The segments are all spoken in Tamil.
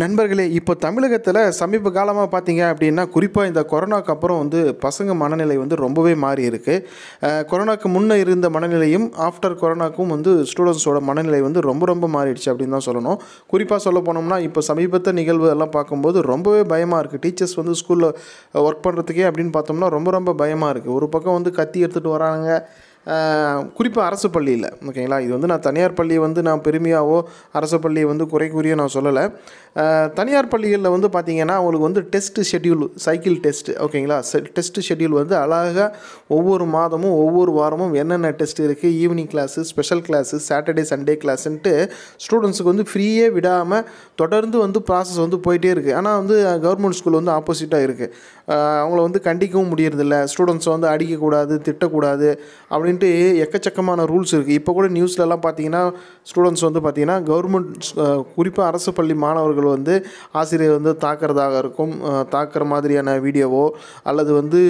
நண்பர்களே இப்போ தமிழகத்தில் சமீப காலமாக பார்த்தீங்க அப்படின்னா குறிப்பாக இந்த கொரோனாக்கு அப்புறம் வந்து பசங்க மனநிலை வந்து ரொம்பவே மாறி இருக்குது கொரோனாக்கு முன்னே இருந்த மனநிலையும் ஆஃப்டர் கொரோனாக்கும் வந்து ஸ்டூடெண்ட்ஸோட மனநிலை வந்து ரொம்ப ரொம்ப மாறிடுச்சு அப்படின்னு தான் சொல்லணும் குறிப்பாக சொல்ல போனோம்னா இப்போ சமீபத்த நிகழ்வு எல்லாம் பார்க்கும்போது ரொம்பவே பயமாக இருக்குது டீச்சர்ஸ் வந்து ஸ்கூலில் ஒர்க் பண்ணுறதுக்கே அப்படின்னு பார்த்தோம்னா ரொம்ப ரொம்ப பயமாக இருக்குது ஒரு பக்கம் வந்து கத்தி எடுத்துகிட்டு வராங்க குறிப்பாக அரசு பள்ளியில் ஓகேங்களா இது வந்து நான் தனியார் பள்ளியை வந்து நான் பெருமையாகவோ அரசு பள்ளியை வந்து குறை கூறியோ நான் சொல்லலை தனியார் பள்ளிகளில் வந்து பார்த்திங்கன்னா அவங்களுக்கு வந்து டெஸ்ட்டு ஷெட்யூல் சைக்கிள் டெஸ்ட்டு ஓகேங்களா டெஸ்ட்டு ஷெட்யூல் வந்து அழகாக ஒவ்வொரு மாதமும் ஒவ்வொரு வாரமும் என்னென்ன டெஸ்ட் இருக்குது evening class special class Saturday Sunday கிளாஸுன்ட்டு ஸ்டூடெண்ட்ஸுக்கு வந்து ஃப்ரீயே விடாமல் தொடர்ந்து வந்து ப்ராசஸ் வந்து போயிட்டே இருக்குது ஆனால் வந்து கவர்மெண்ட் ஸ்கூல் வந்து ஆப்போசிட்டாக இருக்குது அவங்கள வந்து கண்டிக்கவும் முடியறதில்ல ஸ்டூடெண்ட்ஸை வந்து அடிக்கக்கூடாது திட்டக்கூடாது அப்படின்னு வந்துட்டு எக்கச்சக்கமான ரூல்ஸ் இருக்குது இப்போ கூட நியூஸ்லலாம் பார்த்தீங்கன்னா ஸ்டூடெண்ட்ஸ் வந்து பார்த்திங்கன்னா கவர்மெண்ட் குறிப்பாக அரசு பள்ளி மாணவர்கள் வந்து ஆசிரியர் வந்து தாக்கிறதாக இருக்கும் தாக்குற மாதிரியான வீடியோவோ அல்லது வந்து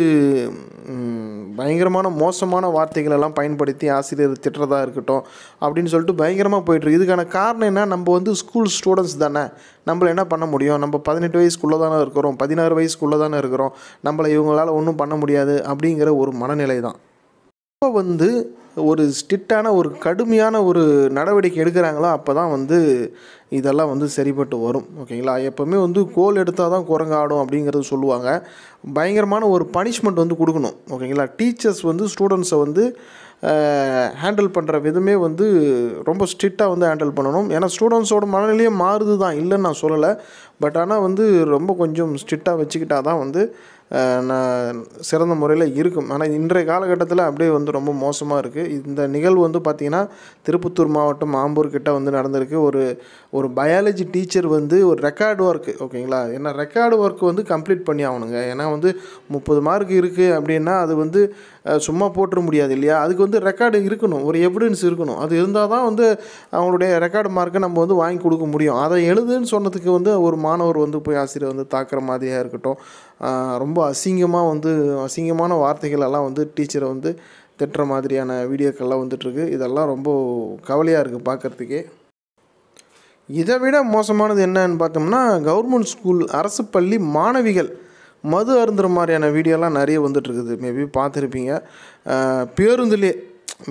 பயங்கரமான மோசமான வார்த்தைகள் எல்லாம் பயன்படுத்தி ஆசிரியர் திட்டுறதா இருக்கட்டும் அப்படின்னு சொல்லிட்டு பயங்கரமாக போயிட்டுருக்கு இதுக்கான காரணம் என்ன நம்ம வந்து ஸ்கூல் ஸ்டூடெண்ட்ஸ் தானே நம்மளை என்ன பண்ண முடியும் நம்ம பதினெட்டு வயசுக்குள்ளே தானே இருக்கிறோம் பதினாறு வயசுக்குள்ளே தானே இருக்கிறோம் நம்மளை இவங்களால் ஒன்றும் பண்ண முடியாது அப்படிங்கிற ஒரு மனநிலை தான் இப்போ வந்து ஒரு ஸ்ட்ரிக்டான ஒரு கடுமையான ஒரு நடவடிக்கை எடுக்கிறாங்களோ அப்போ தான் வந்து இதெல்லாம் வந்து சரிப்பட்டு வரும் ஓகேங்களா எப்போவுமே வந்து கோல் எடுத்தால் தான் குரங்காடும் அப்படிங்கிறது சொல்லுவாங்க பயங்கரமான ஒரு பனிஷ்மெண்ட் வந்து கொடுக்கணும் ஓகேங்களா டீச்சர்ஸ் வந்து ஸ்டூடெண்ட்ஸை வந்து ஹேண்டில் பண்ணுற விதமே வந்து ரொம்ப ஸ்ட்ரிக்டாக வந்து ஹேண்டில் பண்ணணும் ஏன்னா ஸ்டூடெண்ட்ஸோட மனநிலையே மாறுது தான் இல்லைன்னு நான் சொல்லலை பட் ஆனால் வந்து ரொம்ப கொஞ்சம் ஸ்ட்ரிக்டாக வச்சுக்கிட்டா தான் வந்து நான் சிறந்த முறையில் இருக்கும் ஆனால் இன்றைய காலகட்டத்தில் அப்படியே வந்து ரொம்ப மோசமாக இருக்குது இந்த நிகழ்வு வந்து பார்த்திங்கன்னா திருப்பத்தூர் மாவட்டம் ஆம்பூர் கிட்ட வந்து நடந்திருக்கு ஒரு ஒரு பயாலஜி டீச்சர் வந்து ஒரு ரெக்கார்டு ஒர்க்கு ஓகேங்களா ஏன்னா ரெக்கார்டு ஒர்க் வந்து கம்ப்ளீட் பண்ணி ஆகணுங்க ஏன்னா வந்து முப்பது மார்க் இருக்குது அப்படின்னா அது வந்து சும்மா போட்டுட முடியாது இல்லையா அதுக்கு வந்து ரெக்கார்டு இருக்கணும் ஒரு எவிடன்ஸ் இருக்கணும் அது இருந்தால் தான் வந்து அவங்களுடைய ரெக்கார்டு மார்க்கை நம்ம வந்து வாங்கி கொடுக்க முடியும் அதை எழுதுன்னு சொன்னதுக்கு வந்து ஒரு மாணவர் வந்து போய் ஆசிரியர் வந்து தாக்குற மாதிரியாக இருக்கட்டும் ரொம்ப அசிங்கமாக வந்து அசிங்கமான வார்த்தைகளெல்லாம் வந்து டீச்சரை வந்து திட்டுற மாதிரியான வீடியோக்கள்லாம் வந்துட்டுருக்கு இதெல்லாம் ரொம்ப கவலையாக இருக்குது பார்க்குறதுக்கே இதை விட மோசமானது என்னன்னு பார்த்தோம்னா கவர்மெண்ட் ஸ்கூல் அரசு பள்ளி மாணவிகள் மது அருந்துற மாதிரியான வீடியோலாம் நிறைய வந்துட்டுருக்குது மேபி பார்த்துருப்பீங்க பேருந்துலேயே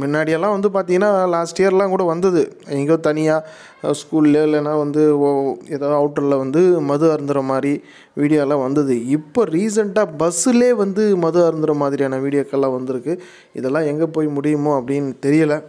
முன்னாடியெல்லாம் வந்து பார்த்திங்கன்னா லாஸ்ட் இயர்லாம் கூட வந்தது எங்கேயோ தனியாக ஸ்கூல்ல இல்லைன்னா வந்து ஓ ஏதோ அவுட்டரில் வந்து மது அருந்துற மாதிரி வீடியோலாம் வந்தது இப்போ ரீசண்டாக பஸ்ஸுலே வந்து மது அருந்துற மாதிரியான வீடியோக்கள்லாம் வந்திருக்கு இதெல்லாம் எங்கே போய் முடியுமோ அப்படின்னு தெரியலை